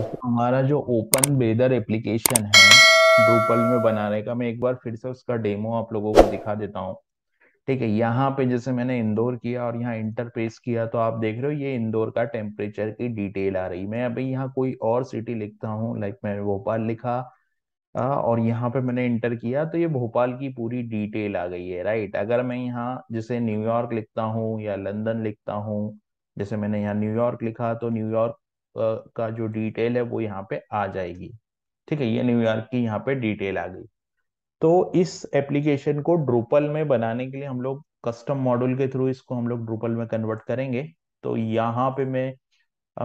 हमारा जो open weather application है ड्रूपल में बनाने का मैं एक बार फिर से उसका डेमो आप लोगों को दिखा देता हूँ ठीक है यहाँ पे जैसे मैंने इंदौर किया और यहाँ इंटरफेस किया तो आप देख रहे हो ये इंदौर का टेम्परेचर की डिटेल आ रही मैं अभी यहाँ कोई और सिटी लिखता हूँ लाइक मैंने भोपाल लिखा और यहाँ पे मैंने इंटर किया तो ये भोपाल की पूरी डिटेल आ गई है राइट अगर मैं यहाँ जैसे न्यूयॉर्क लिखता हूँ या लंदन लिखता हूँ जैसे मैंने यहाँ न्यूयॉर्क लिखा तो न्यूयॉर्क का जो डिटेल है वो यहाँ पे आ जाएगी ठीक है ये न्यूयॉर्क की यहाँ पे डिटेल आ गई तो इस एप्लीकेशन को ड्रूपल में बनाने के लिए हम लोग कस्टम मॉड्यूल के थ्रू इसको हम लोग ड्रूपल में कन्वर्ट करेंगे तो यहाँ पे मैं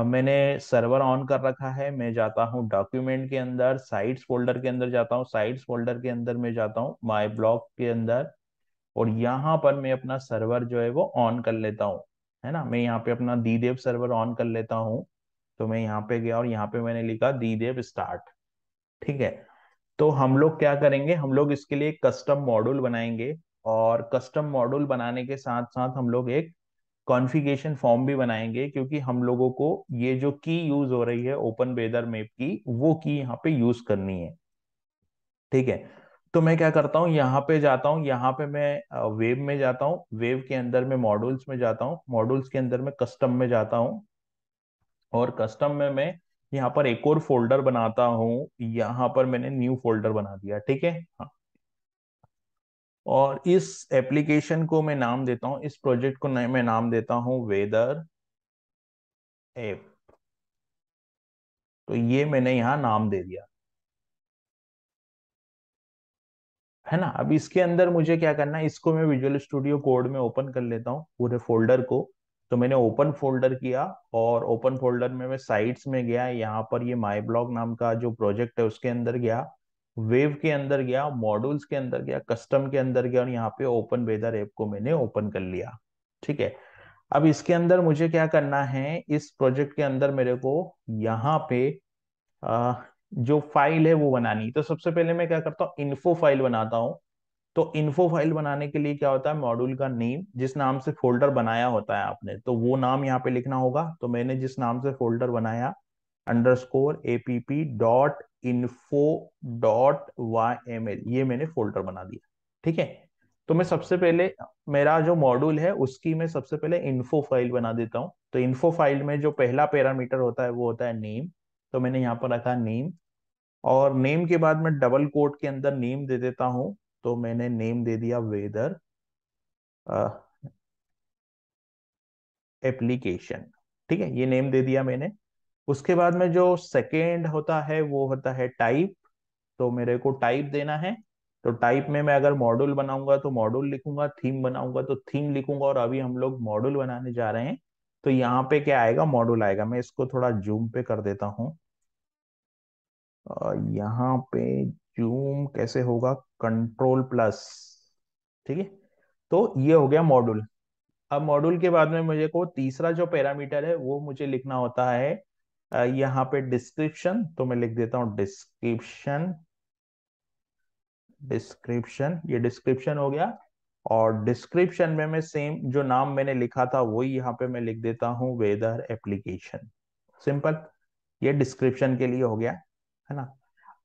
मैंने सर्वर ऑन कर रखा है मैं जाता हूँ डॉक्यूमेंट के अंदर साइट्स फोल्डर के अंदर जाता हूँ साइट्स फोल्डर के अंदर मैं जाता हूँ माय ब्लॉग के अंदर और यहाँ पर मैं अपना सर्वर जो है वो ऑन कर लेता हूँ है ना मैं यहाँ पे अपना दीदेव सर्वर ऑन कर लेता हूँ तो मैं यहाँ पे गया और यहाँ पे मैंने लिखा दी देव स्टार्ट ठीक है तो हम लोग क्या करेंगे हम लोग इसके लिए कस्टम मॉड्यूल बनाएंगे और कस्टम मॉड्यूल बनाने के साथ साथ हम लोग एक कॉन्फ़िगरेशन फॉर्म भी बनाएंगे क्योंकि हम लोगों को ये जो की यूज हो रही है ओपन वेदर मैप की वो की यहाँ पे यूज करनी है ठीक है तो मैं क्या करता हूँ यहाँ पे जाता हूँ यहाँ पे मैं वेब में जाता हूँ वेब के अंदर में मॉड्यूल्स में जाता हूँ मॉड्यूल्स के अंदर में कस्टम में जाता हूँ और कस्टम में मैं यहाँ पर एक और फोल्डर बनाता हूँ यहाँ पर मैंने न्यू फोल्डर बना दिया ठीक है हाँ और इस एप्लीकेशन को मैं नाम देता हूँ इस प्रोजेक्ट को मैं नाम देता हूँ वेदर एप तो ये मैंने यहाँ नाम दे दिया है ना अब इसके अंदर मुझे क्या करना है इसको मैं विजुअल स्टूडियो कोड में ओपन कर लेता हूँ पूरे फोल्डर को तो मैंने ओपन फोल्डर किया और ओपन फोल्डर में मैं साइट्स में गया यहाँ पर ये माई ब्लॉग नाम का जो प्रोजेक्ट है उसके अंदर गया वेव के अंदर गया मॉड्यूल्स के अंदर गया कस्टम के अंदर गया और यहाँ पे ओपन वेदर ऐप को मैंने ओपन कर लिया ठीक है अब इसके अंदर मुझे क्या करना है इस प्रोजेक्ट के अंदर मेरे को यहाँ पे आ, जो फाइल है वो बनानी तो सबसे पहले मैं क्या करता हूँ इन्फो फाइल बनाता हूँ तो इन्फो फाइल बनाने के लिए क्या होता है मॉड्यूल का नेम जिस नाम से फोल्डर बनाया होता है आपने तो वो नाम यहाँ पे लिखना होगा तो मैंने जिस नाम से फोल्डर बनाया underscore APP dot info dot Y M L ये मैंने फोल्डर बना दिया ठीक है तो मैं सबसे पहले मेरा जो मॉड्यूल है उसकी मैं सबसे पहले इन्फो फाइल बना देता हूँ तो इन्फो फाइल में जो पहला पैरामीटर होता है वो होता है नेम तो मैंने यहाँ पर रखा नेम और नेम के बाद मैं डबल कोट के अंदर नेम दे देता हूँ तो मैंने नेम दे दिया वेदर एप्लीकेशन ठीक है ये नेम दे दिया मैंने उसके बाद में जो सेकेंड होता है वो होता है टाइप तो मेरे को टाइप देना है तो टाइप में मैं अगर मॉड्यूल बनाऊंगा तो मॉड्यूल लिखूंगा थीम बनाऊंगा तो थीम लिखूंगा और अभी हम लोग मॉड्यूल बनाने जा रहे हैं तो यहाँ पे क्या आएगा मॉड्यूल आएगा मैं इसको थोड़ा जूम पे कर देता हूँ यहाँ पे जूम कैसे होगा कंट्रोल प्लस ठीक है तो ये हो गया मॉड्यूल अब मॉड्यूल के बाद में मुझे को तीसरा जो पैरामीटर है वो मुझे लिखना होता है यहाँ पे डिस्क्रिप्शन तो मैं लिख देता हूं डिस्क्रिप्शन डिस्क्रिप्शन ये डिस्क्रिप्शन हो गया और डिस्क्रिप्शन में मैं सेम जो नाम मैंने लिखा था वही यहाँ पे मैं लिख देता हूँ वेदर एप्लीकेशन सिंपल ये डिस्क्रिप्शन के लिए हो गया है ना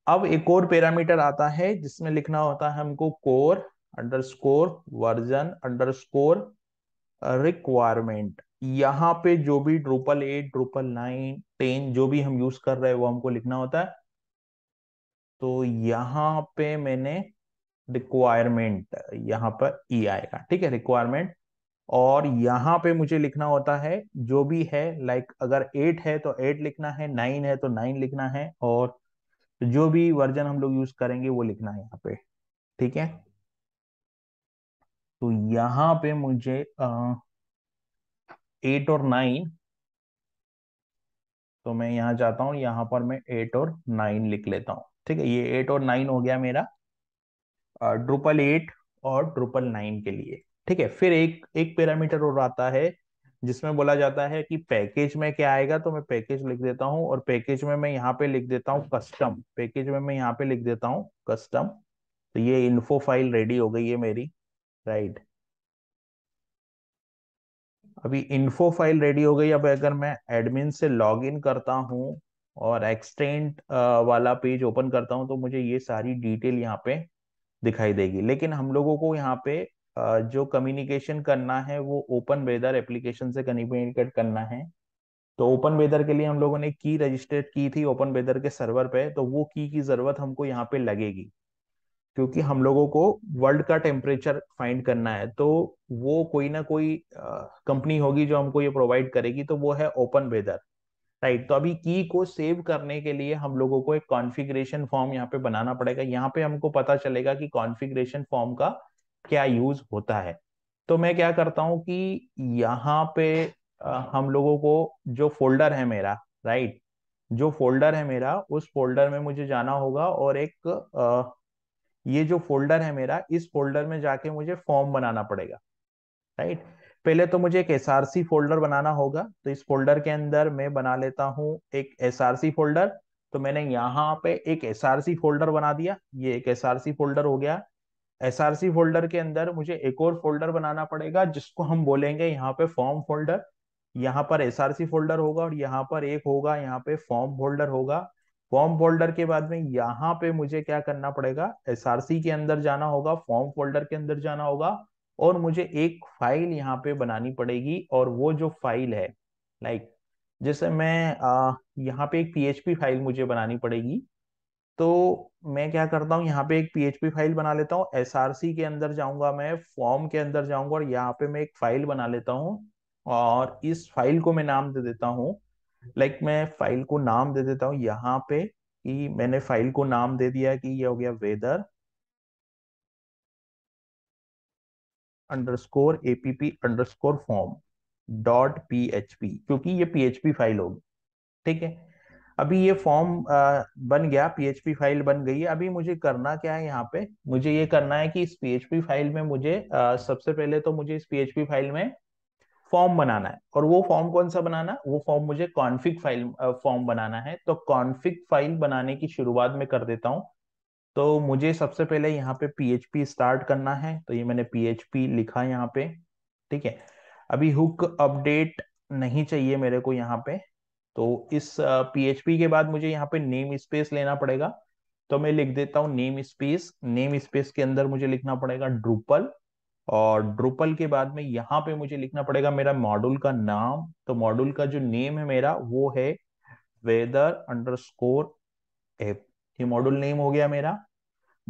अब एक और पैरामीटर आता है जिसमें लिखना होता है हमको core underscore version underscore requirement यहाँ पे जो भी Drupal at Drupal nine ten जो भी हम यूज कर रहे हैं वो हमको लिखना होता है तो यहाँ पे मैंने रिक्वायरमेंट यहाँ पर ई e आएगा ठीक है रिक्वायरमेंट और यहाँ पे मुझे लिखना होता है जो भी है लाइक like अगर एट है तो एट लिखना है नाइन है तो नाइन लिखना है और तो जो भी वर्जन हम लोग यूज करेंगे वो लिखना है यहाँ पे ठीक है तो यहाँ पे मुझे एट और नाइन तो मैं यहां जाता हूं यहां पर मैं एट और नाइन लिख लेता हूं ठीक है ये एट और नाइन हो गया मेरा ट्रिपल एट और ट्रिपल नाइन के लिए ठीक है फिर एक एक पैरामीटर और आता है जिसमें बोला जाता है कि पैकेज में क्या आएगा तो मैं पैकेज लिख देता हूँ और पैकेज में मैं यहाँ पे लिख देता हूँ कस्टम पैकेज में मैं यहाँ पे लिख देता हूँ कस्टम तो ये इन्फो फाइल रेडी हो गई है मेरी राइट अभी इन्फो फाइल रेडी हो गई अब अगर मैं एडमिन से लॉग इन करता हूँ और एक्सटेंट वाला पेज ओपन करता हूँ तो मुझे ये सारी डिटेल यहाँ पे दिखाई देगी लेकिन हम लोगों को यहाँ पे जो कम्युनिकेशन करना है वो ओपन वेदर एप्लीकेशन से कम्युनिकेट करना है तो ओपन वेदर के लिए हम लोगों ने की रजिस्टर्ड की थी ओपन वेदर के सर्वर पे तो वो की की जरूरत हमको यहाँ पे लगेगी क्योंकि हम लोगों को वर्ल्ड का टेम्परेचर फाइंड करना है तो वो कोई ना कोई कंपनी होगी जो हमको ये प्रोवाइड करेगी तो वो है ओपन वेदर राइट तो अभी की को सेव करने के लिए हम लोगों को एक कॉन्फ़िगरेशन फॉर्म यहाँ पे बनाना पड़ेगा यहाँ पे हमको पता चलेगा कि कॉन्फ़िगरेशन फॉर्म का क्या यूज होता है तो मैं क्या करता हूं कि यहाँ पे हम लोगों को जो फोल्डर है मेरा राइट जो फोल्डर है मेरा उस फोल्डर में मुझे जाना होगा और एक ये जो फोल्डर है मेरा इस फोल्डर में जाके मुझे फॉर्म बनाना पड़ेगा राइट पहले तो मुझे एक एस फोल्डर बनाना होगा तो इस फोल्डर के अंदर मैं बना लेता हूँ एक एस फोल्डर तो मैंने यहाँ पे एक एस फोल्डर बना दिया ये एक एस फोल्डर हो गया सी फोल्डर के अंदर मुझे एक और फोल्डर बनाना पड़ेगा जिसको हम बोलेंगे यहाँ पे फॉर्म फोल्डर यहाँ पर सी फोल्डर होगा और यहाँ पर एक होगा यहाँ पे फॉर्म फोल्डर होगा फॉर्म फोल्डर के बाद में यहाँ पे मुझे क्या करना पड़ेगा सी के अंदर जाना होगा फॉर्म फोल्डर के अंदर जाना होगा और मुझे एक फाइल यहाँ पे बनानी पड़ेगी और वो जो फाइल है लाइक जैसे मैं यहाँ पे एक पीएचपी फाइल मुझे बनानी पड़ेगी तो मैं क्या करता हूँ यहाँ पे एक पीएचपी फाइल बना लेता हूँ एस के अंदर जाऊंगा मैं फॉर्म के अंदर जाऊंगा और यहाँ पे मैं एक फाइल बना लेता हूँ और इस फाइल को मैं नाम दे देता हूँ लाइक मैं फाइल को नाम दे देता हूँ यहाँ पे कि मैंने फाइल को नाम दे दिया कि ये हो गया weather underscore APP underscore form dot P H P क्योंकि ये पी एच पी फाइल होगी ठीक है अभी ये फॉर्म बन गया पीएचपी फाइल बन गई है अभी मुझे करना क्या है यहाँ पे मुझे ये करना है कि इस पीएचपी फाइल में मुझे आ, सबसे पहले तो मुझे इस पीएचपी फाइल में फॉर्म बनाना है और वो फॉर्म कौन सा बनाना वो फॉर्म मुझे कॉन्फिक फाइल फॉर्म बनाना है तो कॉन्फिक फाइल बनाने की शुरुआत में कर देता हूँ तो मुझे सबसे पहले यहाँ पे पीएचपी स्टार्ट करना है तो ये मैंने पीएचपी लिखा यहाँ पे ठीक है अभी हुक अपडेट नहीं चाहिए मेरे को यहाँ पे तो इस पीएचपी के बाद मुझे यहाँ पे नेम स्पेस लेना पड़ेगा तो मैं लिख देता हूँ नेम स्पेस नेम स्पेस के अंदर मुझे लिखना पड़ेगा ड्रुपल और ड्रुपल के बाद में यहाँ पे मुझे लिखना पड़ेगा मेरा मॉड्यूल का नाम तो मॉड्यूल का जो नेम है मेरा वो है वेदर अंडर स्कोर एप ये मॉड्यूल नेम हो गया मेरा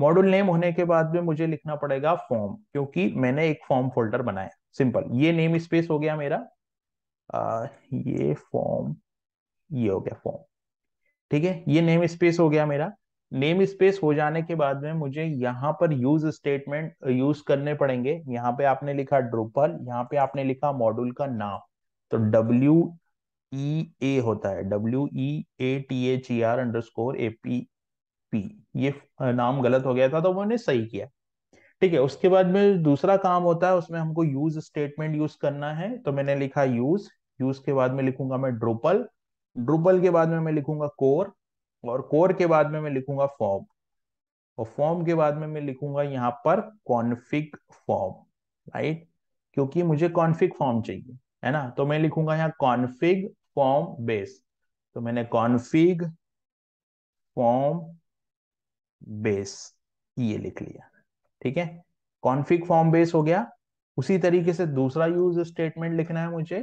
मॉड्यूल नेम होने के बाद में मुझे लिखना पड़ेगा फॉर्म क्योंकि मैंने एक फॉर्म फोल्डर बनाया सिंपल ये नेम स्पेस हो गया मेरा आ, ये फॉर्म ये हो गया फॉर्म ठीक है ये नेम स्पेस हो गया मेरा नेम स्पेस हो जाने के बाद में मुझे यहाँ पर यूज स्टेटमेंट यूज करने पड़ेंगे यहाँ पे आपने लिखा ड्रुपल यहाँ पे आपने लिखा मॉड्यूल का नाम तो डब्ल्यू ई ए होता है W E A T H E R underscore A P P ये नाम गलत हो गया था तो मैंने सही किया ठीक है उसके बाद में दूसरा काम होता है उसमें हमको यूज स्टेटमेंट यूज करना है तो मैंने लिखा यूज यूज के बाद में लिखूंगा मैं ड्रोपल ड्रुबल के बाद में मैं लिखूंगा कोर और कोर के बाद में मैं लिखूंगा फॉर्म और फॉर्म के बाद में मैं लिखूंगा यहाँ पर कॉन्फिक फॉर्म राइट क्योंकि मुझे कॉन्फिक फॉर्म चाहिए है ना तो मैं लिखूंगा यहाँ कॉन्फिग फॉर्म बेस तो मैंने कॉन्फिग फॉर्म बेस ये लिख लिया ठीक है कॉन्फिग फॉर्म बेस हो गया उसी तरीके से दूसरा यूज स्टेटमेंट लिखना है मुझे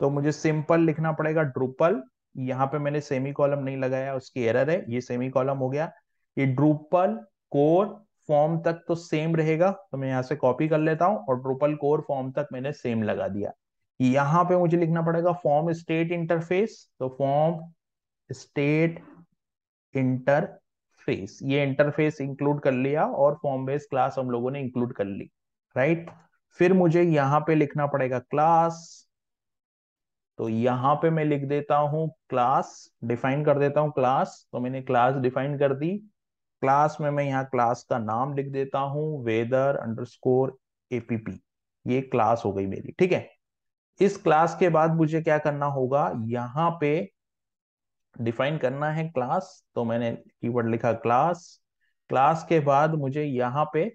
तो मुझे सिंपल लिखना पड़ेगा ड्रुपल यहाँ पे मैंने सेमी कॉलम नहीं लगाया उसकी एरर है ये सेमी कॉलम हो गया ये ड्रूपल कोर फॉर्म तक तो सेम रहेगा तो मैं यहाँ से कॉपी कर लेता हूँ और ड्रूपल कोर फॉर्म तक मैंने सेम लगा दिया यहाँ पे मुझे लिखना पड़ेगा फॉर्म स्टेट इंटरफेस तो फॉर्म स्टेट इंटरफेस ये इंटरफेस इंक्लूड कर लिया और फॉर्म बेस क्लास हम लोगों ने इंक्लूड कर ली राइट फिर मुझे यहाँ पे लिखना पड़ेगा क्लास तो यहाँ पे मैं लिख देता हूँ क्लास डिफाइन कर देता हूँ क्लास तो मैंने क्लास डिफाइन कर दी क्लास में मैं यहाँ क्लास का नाम लिख देता हूँ वेदर अंडरस्कोर एपीपी ये क्लास हो गई मेरी ठीक है इस क्लास के बाद मुझे क्या करना होगा यहाँ पे डिफाइन करना है क्लास तो मैंने कीवर्ड लिखा क्लास क्लास के बाद मुझे यहाँ पे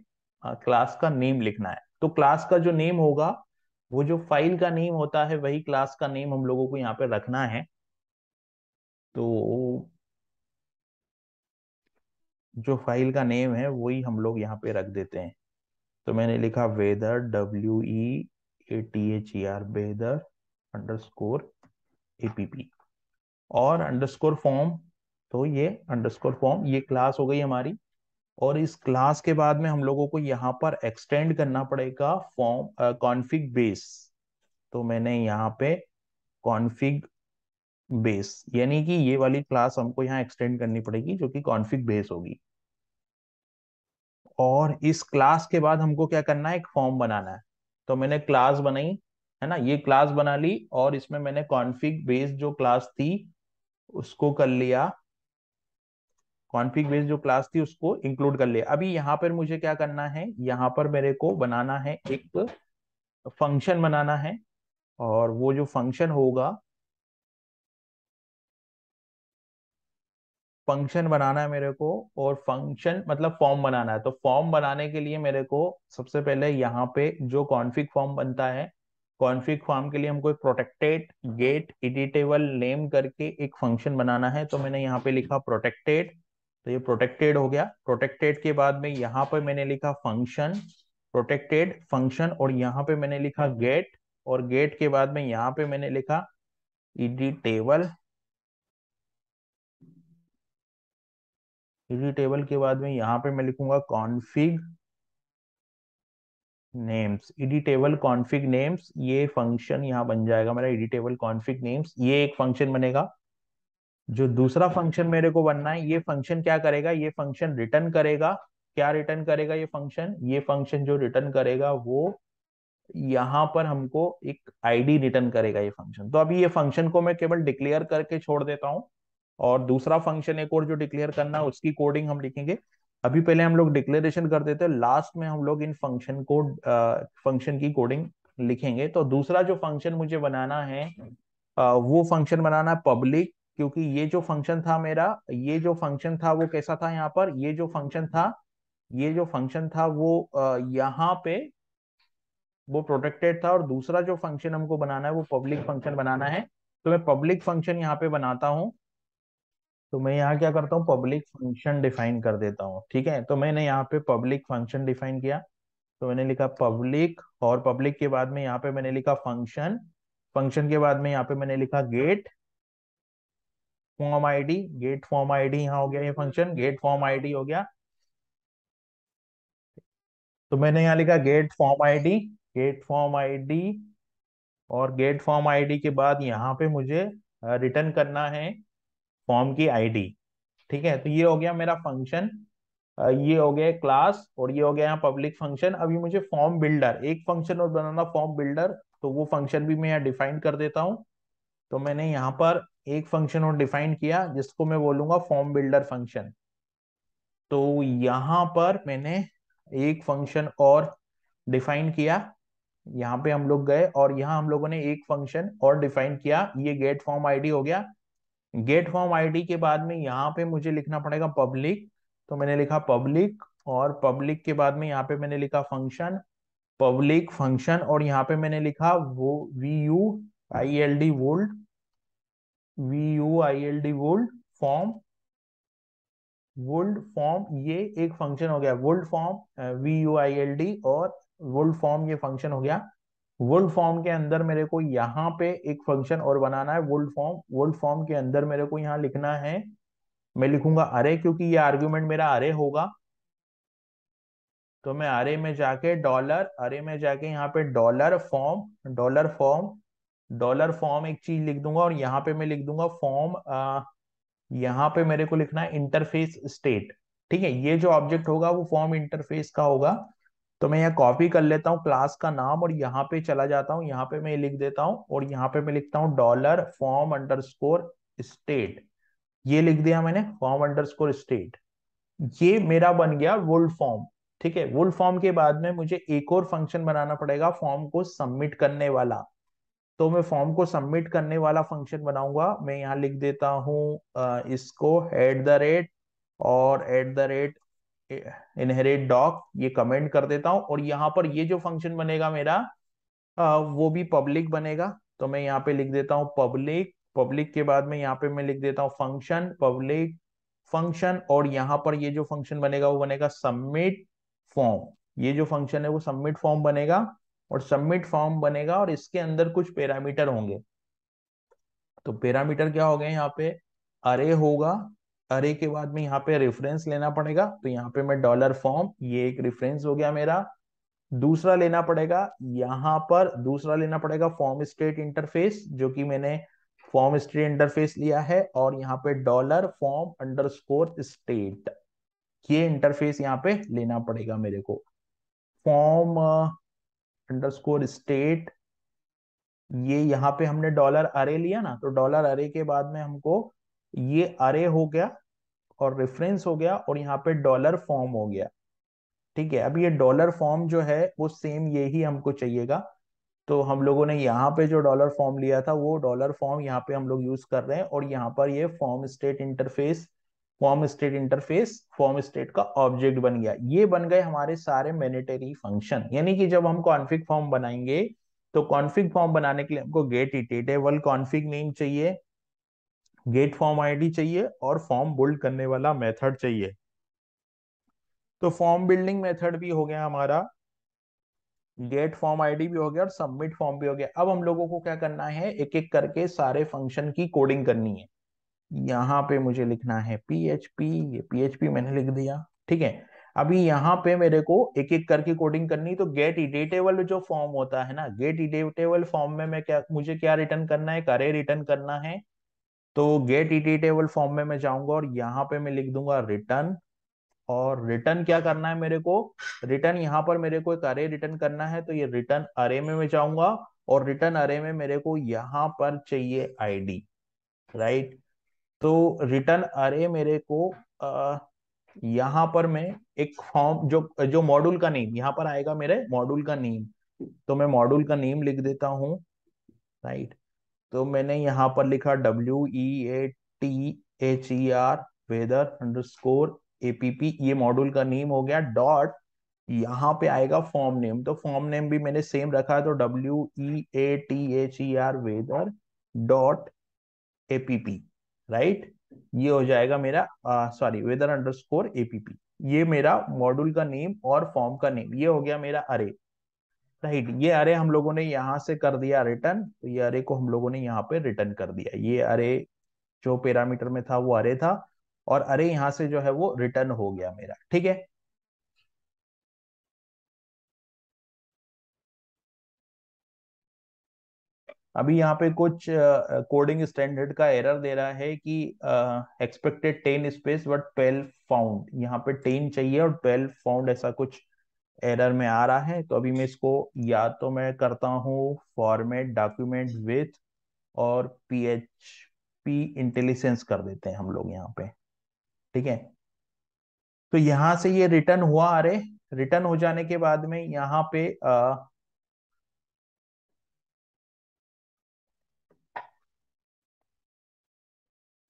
क्लास का नेम लिखना है तो क्लास का जो नेम होगा वो जो फाइल का नेम होता है वही क्लास का नेम हम लोगों को यहाँ पे रखना है तो जो फाइल का नेम है वही हम लोग यहाँ पे रख देते हैं तो मैंने लिखा weather W E A T H E R weather underscore A P P और अंडर स्कोर फॉर्म तो ये अंडर स्कोर फॉर्म ये क्लास हो गई हमारी और इस क्लास के बाद में हम लोगों को यहाँ पर एक्सटेंड करना पड़ेगा फॉर्म कॉन्फिग बेस तो मैंने यहाँ पे कॉन्फिग बेस यानी कि ये वाली क्लास हमको यहाँ एक्सटेंड करनी पड़ेगी जो कि कॉन्फिग बेस होगी और इस क्लास के बाद हमको क्या करना है एक फॉर्म बनाना है तो मैंने क्लास बनाई है ना ये क्लास बना ली और इसमें मैंने कॉन्फिग बेस जो क्लास थी उसको कर लिया कॉन्फिग बेस्ड जो क्लास थी उसको इंक्लूड कर लिया अभी यहाँ पर मुझे क्या करना है यहाँ पर मेरे को बनाना है एक फंक्शन बनाना है और वो जो फंक्शन होगा फंक्शन बनाना है मेरे को और फंक्शन मतलब फॉर्म बनाना है तो फॉर्म बनाने के लिए मेरे को सबसे पहले यहाँ पे जो कॉन्फिग फॉर्म बनता है कॉन्फिग फॉर्म के लिए हमको एक प्रोटेक्टेड गेट एडिटेबल नेम करके एक फंक्शन बनाना है तो मैंने यहाँ पे लिखा प्रोटेक्टेड तो ये प्रोटेक्टेड हो गया प्रोटेक्टेड के बाद में यहां पर मैंने लिखा फंक्शन प्रोटेक्टेड फंक्शन और यहाँ पे मैंने लिखा गेट और गेट के बाद में यहाँ पे मैंने लिखा ईडी टेबल ईडी टेबल के बाद में यहाँ पे मैं लिखूंगा config names editable config names ये फंक्शन यहां बन जाएगा मेरा ईडी टेबल कॉन्फिग नेम्स ये एक फंक्शन बनेगा जो दूसरा फंक्शन मेरे को बनना है ये फंक्शन क्या करेगा ये फंक्शन रिटर्न करेगा क्या रिटर्न करेगा ये फंक्शन ये फंक्शन जो रिटर्न करेगा वो यहाँ पर हमको एक आईडी रिटर्न करेगा ये फंक्शन तो अभी ये फंक्शन को मैं केवल डिक्लेयर करके छोड़ देता हूँ और दूसरा फंक्शन एक और जो डिक्लेयर करना है उसकी कोडिंग हम लिखेंगे अभी पहले हम लोग डिक्लेरेशन कर देते हैं लास्ट में हम लोग इन फंक्शन को फंक्शन की कोडिंग लिखेंगे तो दूसरा जो फंक्शन मुझे बनाना है आ, वो फंक्शन बनाना है पब्लिक क्योंकि ये जो फंक्शन था मेरा ये जो फंक्शन था वो कैसा था यहाँ पर ये जो फंक्शन था ये जो फंक्शन था वो यहाँ पे वो प्रोटेक्टेड था और दूसरा जो फंक्शन हमको बनाना है वो पब्लिक फंक्शन बनाना है तो मैं पब्लिक फंक्शन यहाँ पे बनाता हूँ तो मैं यहाँ क्या करता हूँ पब्लिक फंक्शन डिफाइन कर देता हूँ ठीक है तो मैंने यहाँ पे पब्लिक फंक्शन डिफाइन किया तो मैंने लिखा पब्लिक और पब्लिक के बाद में यहाँ पे मैंने लिखा फंक्शन फंक्शन के बाद में यहाँ पे मैंने लिखा get form ID get form ID यहाँ हो गया ये फंक्शन गेट फॉर्म आईडी हो गया तो मैंने यहाँ लिखा get form ID get form ID और गेट फॉर्म आईडी के बाद यहाँ पे मुझे रिटर्न करना है फॉर्म की आईडी ठीक है तो ये हो गया मेरा फंक्शन ये हो गया क्लास और ये हो गया यहाँ पब्लिक फंक्शन अभी मुझे फॉर्म बिल्डर एक फंक्शन और बनाना फॉर्म बिल्डर तो वो फंक्शन भी मैं यहाँ डिफाइन कर देता हूँ तो मैंने यहाँ पर एक फंक्शन और डिफाइन किया जिसको मैं बोलूंगा फॉर्म बिल्डर फंक्शन तो यहाँ पर मैंने एक फंक्शन और डिफाइन किया यहाँ पे हम लोग गए और यहाँ हम लोगों ने एक फंक्शन और डिफाइन किया ये गेट फॉर्म आईडी हो गया गेट फॉर्म आईडी के बाद में यहाँ पे मुझे लिखना पड़ेगा पब्लिक तो मैंने लिखा पब्लिक और पब्लिक के बाद में यहाँ पे मैंने लिखा फंक्शन पब्लिक फंक्शन और यहाँ पे मैंने लिखा वो V U I L D build V build form build form ये एक फंक्शन हो गया build form V U I L D और वोल्ट फॉर्म ये फंक्शन हो गया वोल्ट फॉर्म के अंदर मेरे को यहाँ पे एक फंक्शन और बनाना है वोल्ट फॉर्म वोल्ट फॉर्म के अंदर मेरे को यहाँ लिखना है मैं लिखूंगा अरे क्योंकि ये आर्ग्यूमेंट मेरा अरे होगा तो मैं अरे में जाके डॉलर अरे में जाके यहाँ पे dollar form dollar form dollar form एक चीज लिख दूंगा और यहाँ पे मैं लिख दूंगा फॉर्म यहाँ पे मेरे को लिखना है इंटरफेस स्टेट ठीक है ये जो ऑब्जेक्ट होगा वो फॉर्म इंटरफेस का होगा तो मैं यहाँ कॉपी कर लेता हूँ क्लास का नाम और यहाँ पे चला जाता हूँ यहाँ पे मैं लिख देता हूँ और यहाँ पे मैं लिखता हूँ dollar form underscore state ये लिख दिया मैंने फॉर्म अंडर स्कोर स्टेट ये मेरा बन गया वुल फॉर्म ठीक है वुल फॉर्म के बाद में मुझे एक और फंक्शन बनाना पड़ेगा फॉर्म को सबमिट करने वाला तो मैं फॉर्म को सबमिट करने वाला फंक्शन बनाऊंगा मैं यहाँ लिख देता हूँ इसको एट द रेट और at the rate inherit doc ये कमेंट कर देता हूँ और यहाँ पर ये जो फंक्शन बनेगा मेरा आ, वो भी पब्लिक बनेगा तो मैं यहाँ पे लिख देता हूँ पब्लिक पब्लिक के बाद में यहाँ पे मैं लिख देता हूँ फंक्शन पब्लिक फंक्शन और यहाँ पर ये जो फंक्शन बनेगा वो बनेगा सबमिट फॉर्म ये जो फंक्शन है वो सबमिट फॉर्म बनेगा और सबमिट फॉर्म बनेगा और इसके अंदर कुछ पैरामीटर होंगे तो पैरामीटर क्या हो गए यहाँ पे अरे होगा अरे के बाद में यहाँ पे रेफरेंस लेना पड़ेगा तो यहाँ पे मैं डॉलर फॉर्म ये एक रेफरेंस हो गया मेरा दूसरा लेना पड़ेगा यहाँ पर दूसरा लेना पड़ेगा फॉर्म स्टेट इंटरफेस जो कि मैंने फॉर्म स्टेट इंटरफेस लिया है और यहाँ पे डॉलर फॉर्म स्कोर स्टेट ये इंटरफेस यहाँ पे लेना पड़ेगा मेरे को फॉर्म अंडरस्कोर स्टेट ये यहाँ पे हमने डॉलर अरे लिया ना तो डॉलर अरे के बाद में हमको ये अरे हो गया और रेफरेंस हो गया और यहाँ पे डॉलर फॉर्म हो गया ठीक है अब ये डॉलर फॉर्म जो है वो सेम ये ही हमको चाहिएगा तो हम लोगों ने यहाँ पे जो डॉलर फॉर्म लिया था वो डॉलर फॉर्म यहाँ पे हम लोग यूज कर रहे हैं और यहाँ पर ये form state interface form state interface form state का ऑब्जेक्ट बन गया ये बन गए हमारे सारे मैनेटरी फंक्शन यानी कि जब हम कॉन्फिक फॉर्म बनाएंगे तो कॉन्फिक फॉर्म बनाने के लिए हमको गेट इटेटेबल कॉन्फिक नेम चाहिए गेट फॉर्म आईडी चाहिए और फॉर्म बुल्ड करने वाला मेथड चाहिए तो फॉर्म बिल्डिंग मेथड भी हो गया हमारा गेट फॉर्म आईडी भी हो गया और सबमिट फॉर्म भी हो गया अब हम लोगों को क्या करना है एक एक करके सारे फंक्शन की कोडिंग करनी है यहाँ पे मुझे लिखना है पी एच पी ये पी एच पी मैंने लिख दिया ठीक है अभी यहाँ पे मेरे को एक एक करके कोडिंग करनी तो गेट इडेटेबल जो फॉर्म होता है ना गेट इडेटेबल फॉर्म में मैं क्या मुझे क्या रिटर्न करना है करे रिटर्न करना है तो गेट इडेटेबल फॉर्म में मैं जाऊंगा और यहाँ पे मैं लिख दूंगा रिटर्न और रिटर्न क्या करना है मेरे को रिटर्न यहाँ पर मेरे को एक अरे रिटर्न करना है तो ये रिटर्न अरे में मैं जाऊंगा और रिटर्न अरे में मेरे को यहाँ पर चाहिए आईडी राइट तो रिटर्न अरे मेरे को आ, यहाँ पर मैं एक फॉर्म जो जो मॉड्यूल का नेम यहां पर आएगा मेरे मॉड्यूल का नेम तो मैं मॉड्यूल का नेम लिख देता हूं राइट तो मैंने यहां पर लिखा W E A T H E R weather underscore APP ये मॉड्यूल का नेम हो गया डॉट यहाँ पे आएगा फॉर्म नेम तो फॉर्म नेम भी मैंने सेम रखा है तो W E A T H E R weather dot APP right ये हो जाएगा मेरा सॉरी वेदर स्कोर एपीपी ये मेरा मॉड्यूल का नेम और फॉर्म का नेम ये हो गया मेरा अरे राइट ये अरे हम लोगों ने यहां से कर दिया रिटर्न तो ये अरे को हम लोगों ने यहाँ पे रिटर्न कर दिया ये अरे जो पैरामीटर में था वो अरे था और अरे यहाँ से जो है वो रिटर्न हो गया मेरा ठीक है अभी यहाँ पे कुछ कोडिंग स्टैंडर्ड का एरर दे रहा है कि expected ten space but twelve found यहाँ पे टेन चाहिए और ट्वेल्व फाउंड ऐसा कुछ एरर में आ रहा है तो अभी मैं इसको या तो मैं करता हूँ फॉर्मेट डॉक्यूमेंट विथ और पी एच पी इंटेलिजेंस कर देते हैं हम लोग यहाँ पे ठीक है तो यहां से ये रिटर्न हुआ अरे रिटर्न हो जाने के बाद में यहाँ पे आ,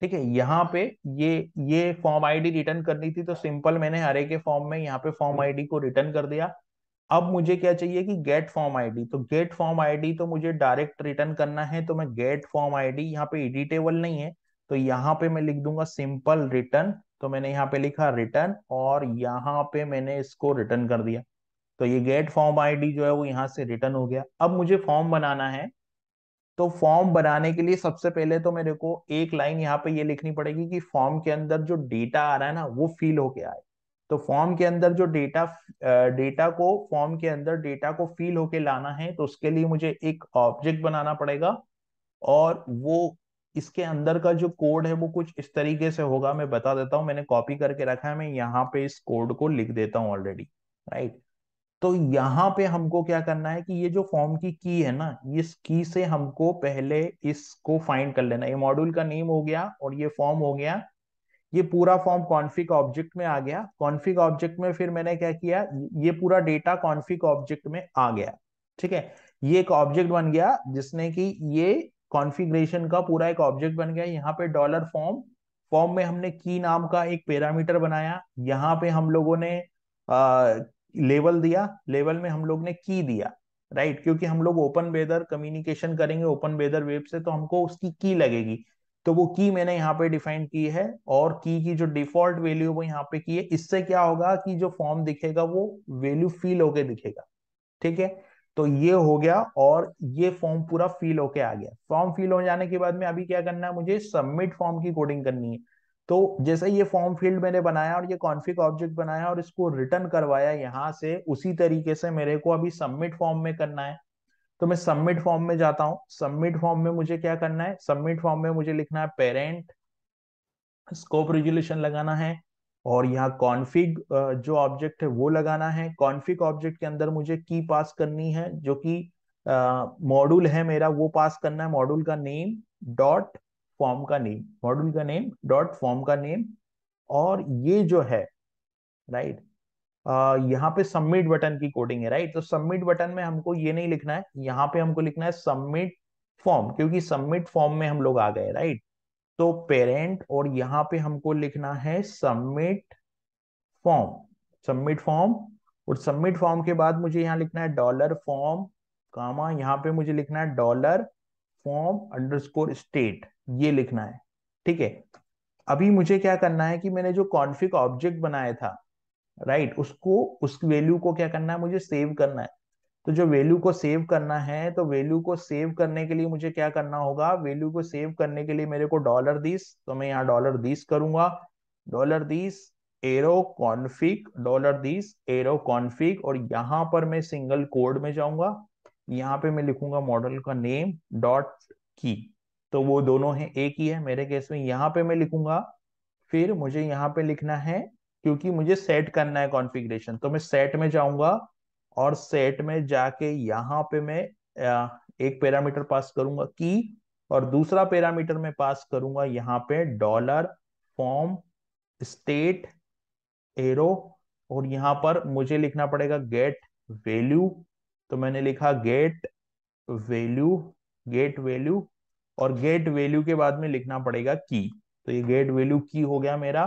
ठीक है यहाँ पे ये ये फॉर्म आईडी रिटर्न करनी थी तो सिंपल मैंने हरे के फॉर्म में यहाँ पे फॉर्म आईडी को रिटर्न कर दिया अब मुझे क्या चाहिए कि गेट फॉर्म आईडी तो गेट फॉर्म आईडी तो मुझे डायरेक्ट रिटर्न करना है तो मैं गेट फॉर्म आईडी यहाँ पे एडिटेबल नहीं है तो यहाँ पे मैं लिख दूंगा सिंपल रिटर्न तो मैंने यहाँ पे लिखा रिटर्न और यहाँ पे मैंने इसको रिटर्न कर दिया तो ये गेट फॉर्म आईडी जो है वो यहाँ से रिटर्न हो गया अब मुझे फॉर्म बनाना है तो फॉर्म बनाने के लिए सबसे पहले तो मेरे को एक लाइन यहाँ पे ये लिखनी पड़ेगी कि फॉर्म के अंदर जो डेटा आ रहा है ना वो फील होके आए तो फॉर्म के अंदर जो डेटा डेटा को फॉर्म के अंदर डेटा को फील होके लाना है तो उसके लिए मुझे एक ऑब्जेक्ट बनाना पड़ेगा और वो इसके अंदर का जो कोड है वो कुछ इस तरीके से होगा मैं बता देता हूँ मैंने कॉपी करके रखा है मैं यहाँ पे इस कोड को लिख देता हूँ ऑलरेडी राइट तो यहाँ पे हमको क्या करना है कि ये जो फॉर्म की की है ना इस की से हमको पहले इसको फाइंड कर लेना ये मॉड्यूल का नेम हो गया और ये फॉर्म हो गया ये पूरा फॉर्म कॉन्फिक ऑब्जेक्ट में आ गया कॉन्फिक ऑब्जेक्ट में फिर मैंने क्या किया ये पूरा डेटा कॉन्फिक ऑब्जेक्ट में आ गया ठीक है ये एक ऑब्जेक्ट बन गया जिसने कि ये कॉन्फिग्रेशन का पूरा एक ऑब्जेक्ट बन गया यहाँ पे डॉलर फॉर्म फॉर्म में हमने की नाम का एक पैरामीटर बनाया यहाँ पे हम लोगों ने लेवल दिया लेवल में हम लोग ने की दिया राइट क्योंकि हम लोग ओपन वेदर कम्युनिकेशन करेंगे ओपन वेदर वेब से तो हमको उसकी की लगेगी तो वो की मैंने यहाँ पे डिफाइन की है और की की जो डिफॉल्ट वैल्यू वो यहाँ पे की है इससे क्या होगा कि जो फॉर्म दिखेगा वो वैल्यू फील होके दिखेगा ठीक है तो ये हो गया और ये फॉर्म पूरा फील होके आ गया फॉर्म फील हो जाने के बाद में अभी क्या करना है मुझे सबमिट फॉर्म की कोडिंग करनी है तो जैसे ये फॉर्म फील्ड मैंने बनाया और ये कॉन्फिक ऑब्जेक्ट बनाया और इसको रिटर्न करवाया यहाँ से उसी तरीके से मेरे को अभी सबमिट फॉर्म में करना है तो मैं सबमिट फॉर्म में जाता हूँ सबमिट फॉर्म में मुझे क्या करना है सबमिट फॉर्म में मुझे लिखना है पेरेंट स्कोप रेजुलेशन लगाना है और यहाँ कॉन्फिग जो ऑब्जेक्ट है वो लगाना है कॉन्फिग ऑब्जेक्ट के अंदर मुझे की पास करनी है जो कि मॉड्यूल है मेरा वो पास करना है मॉड्यूल का नेम डॉट फॉर्म का नेम मॉड्यूल का नेम डॉट फॉर्म का नेम और ये जो है राइट यहाँ पे सबमिट बटन की कोडिंग है राइट तो सबमिट बटन में हमको ये नहीं लिखना है यहाँ पे हमको लिखना है सबमिट फॉर्म क्योंकि सबमिट फॉर्म में हम लोग आ गए राइट तो पेरेंट और यहाँ पे हमको लिखना है सबमिट फॉर्म सबमिट फॉर्म और सबमिट फॉर्म के बाद मुझे यहाँ लिखना है डॉलर फॉर्म कामा यहाँ पे मुझे लिखना है डॉलर फॉर्म अंडरस्कोर स्टेट ये लिखना है ठीक है अभी मुझे क्या करना है कि मैंने जो कॉन्फिक ऑब्जेक्ट बनाया था राइट उसको उस वैल्यू को क्या करना है मुझे सेव करना है तो जो वैल्यू को सेव करना है तो वैल्यू को सेव करने के लिए मुझे क्या करना होगा वैल्यू को सेव करने के लिए मेरे को डॉलर दीस तो मैं यहाँ डॉलर दीस करूंगा dollar this arrow config dollar this arrow config और यहां पर मैं सिंगल कोड में जाऊंगा यहाँ पे मैं लिखूंगा मॉडल का नेम डॉट की तो वो दोनों है एक ही है मेरे केस में यहाँ पे मैं लिखूंगा फिर मुझे यहाँ पे लिखना है क्योंकि मुझे सेट करना है कॉन्फ़िगरेशन तो मैं सेट में जाऊंगा और सेट में जाके यहाँ पे मैं एक पैरामीटर पास करूंगा की और दूसरा पैरामीटर में पास करूंगा यहाँ पे डॉलर फॉर्म स्टेट एरो और यहाँ पर मुझे लिखना पड़ेगा गेट वैल्यू तो मैंने लिखा गेट वैल्यू गेट वैल्यू और गेट वैल्यू के बाद में लिखना पड़ेगा की तो ये गेट वैल्यू की हो गया मेरा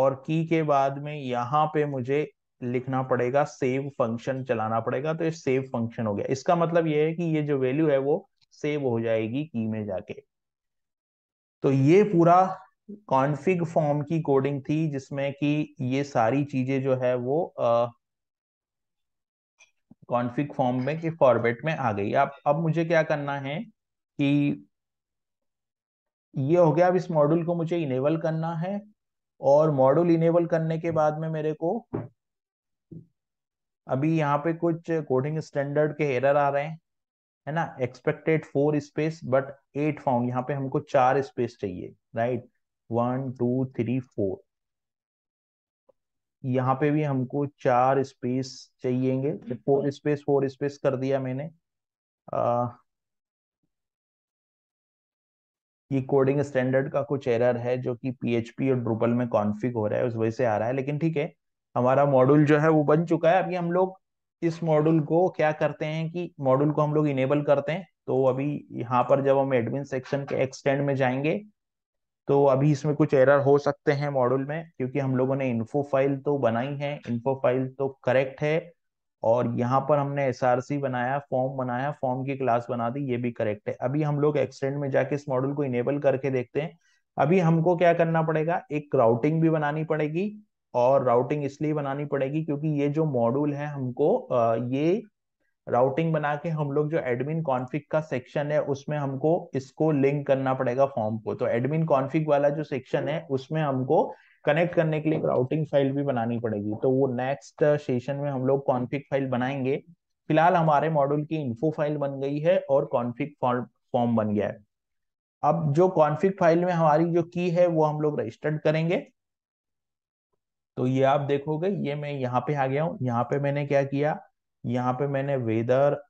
और की के बाद में यहाँ पे मुझे लिखना पड़ेगा सेव फंक्शन चलाना पड़ेगा तो ये सेव फंक्शन हो गया इसका मतलब ये है कि ये जो वैल्यू है वो सेव हो जाएगी की में जाके तो ये पूरा कॉन्फिग फॉर्म की कोडिंग थी जिसमें कि ये सारी चीजें जो है वो कॉन्फिग फॉर्म में के फॉर्मेट में आ गई अब अब मुझे क्या करना है कि ये हो गया अब इस मॉड्यूल को मुझे इनेबल करना है और मॉड्यूल इनेबल करने के बाद में मेरे को अभी यहाँ पे कुछ कोडिंग स्टैंडर्ड के एरर आ रहे हैं है ना expected four space but eight found यहाँ पे हमको चार स्पेस चाहिए right one two three four यहाँ पे भी हमको चार स्पेस चाहिएंगे फोर स्पेस फोर स्पेस कर दिया मैंने अः ये कोडिंग स्टैंडर्ड का कुछ एरर है जो कि पीएचपी और ड्रुपल में कॉन्फ़िग हो रहा है उस वजह से आ रहा है लेकिन ठीक है हमारा मॉड्यूल जो है वो बन चुका है अभी हम लोग इस मॉड्यूल को क्या करते हैं कि मॉड्यूल को हम लोग इनेबल करते हैं तो अभी यहाँ पर जब हम एडमिन सेक्शन के एक्सटेंड में जाएंगे तो अभी इसमें कुछ एरर हो सकते हैं मॉड्यूल में क्योंकि हम लोगों ने इन्फो फाइल तो बनाई है इन्फो फाइल तो करेक्ट है और यहाँ पर हमने एस बनाया फॉर्म बनाया फॉर्म की क्लास बना दी ये भी करेक्ट है अभी हम लोग एक्सटेंड में जाके इस मॉडल को इनेबल करके देखते हैं अभी हमको क्या करना पड़ेगा एक राउटिंग भी बनानी पड़ेगी और राउटिंग इसलिए बनानी पड़ेगी क्योंकि ये जो मॉड्यूल है हमको ये राउटिंग बना के हम लोग जो एडमिन कॉन्फिक का सेक्शन है उसमें हमको इसको लिंक करना पड़ेगा फॉर्म को तो एडमिन कॉन्फिक वाला जो सेक्शन है उसमें हमको कनेक्ट करने के लिए एक राउटिंग फाइल भी बनानी पड़ेगी तो वो नेक्स्ट सेशन में हम लोग कॉन्फिक फाइल बनाएंगे फिलहाल हमारे मॉड्यूल की इन्फो फाइल बन गई है और कॉन्फिक फॉर्म बन गया है अब जो कॉन्फिक फाइल में हमारी जो की है वो हम लोग रजिस्टर्ड करेंगे तो ये आप देखोगे ये मैं यहाँ पे आ गया हूँ यहाँ पे मैंने क्या किया यहाँ पे मैंने वेदर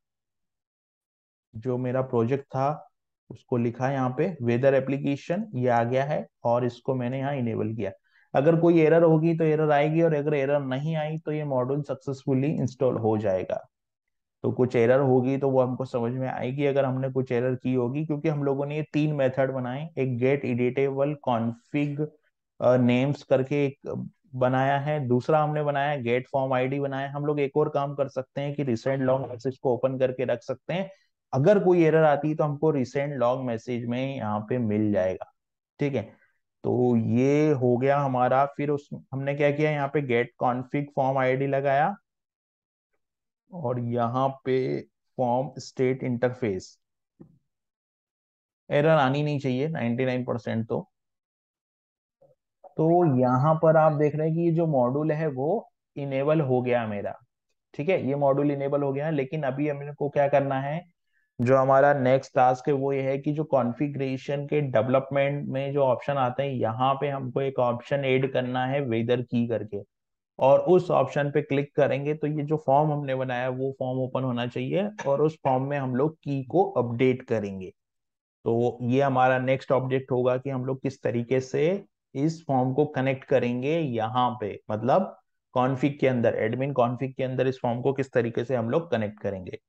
जो मेरा प्रोजेक्ट था उसको लिखा यहाँ पे वेदर एप्लीकेशन ये आ गया है और इसको मैंने यहाँ इनेबल किया अगर कोई एरर होगी तो एरर आएगी और अगर एरर नहीं आई तो ये मॉड्यूल सक्सेसफुली इंस्टॉल हो जाएगा तो कुछ एरर होगी तो वो हमको समझ में आएगी अगर हमने कुछ एरर की होगी क्योंकि हम लोगों ने ये तीन मेथड बनाए एक गेट इडिटेबल कॉन्फिग नेम्स करके एक बनाया है दूसरा हमने बनाया गेट फॉर्म आईडी बनाया हम लोग एक और काम कर सकते हैं कि रिसेंट लॉन्ग मैसेज को ओपन करके रख सकते हैं अगर कोई एरर आती है तो हमको रिसेंट लॉन्ग मैसेज में यहाँ पे मिल जाएगा ठीक है तो ये हो गया हमारा फिर उस हमने क्या किया यहाँ पे गेट कॉन्फिक फॉर्म आईडी लगाया और यहाँ पे फॉर्म स्टेट इंटरफेस एरर आनी नहीं चाहिए 99 परसेंट तो तो यहाँ पर आप देख रहे हैं कि ये जो मॉड्यूल है वो इनेबल हो गया मेरा ठीक है ये मॉड्यूल इनेबल हो गया लेकिन अभी हमको क्या करना है जो हमारा नेक्स्ट टास्क है वो ये है कि जो कॉन्फ़िगरेशन के डेवलपमेंट में जो ऑप्शन आते हैं यहाँ पे हमको एक ऑप्शन ऐड करना है वेदर की करके और उस ऑप्शन पे क्लिक करेंगे तो ये जो फॉर्म हमने बनाया वो फॉर्म ओपन होना चाहिए और उस फॉर्म में हम लोग की को अपडेट करेंगे तो ये हमारा नेक्स्ट ऑब्जेक्ट होगा कि हम लोग किस तरीके से इस फॉर्म को कनेक्ट करेंगे यहाँ पे मतलब कॉन्फिग के अंदर एडमिन कॉन्फिग के अंदर इस फॉर्म को किस तरीके से हम लोग कनेक्ट करेंगे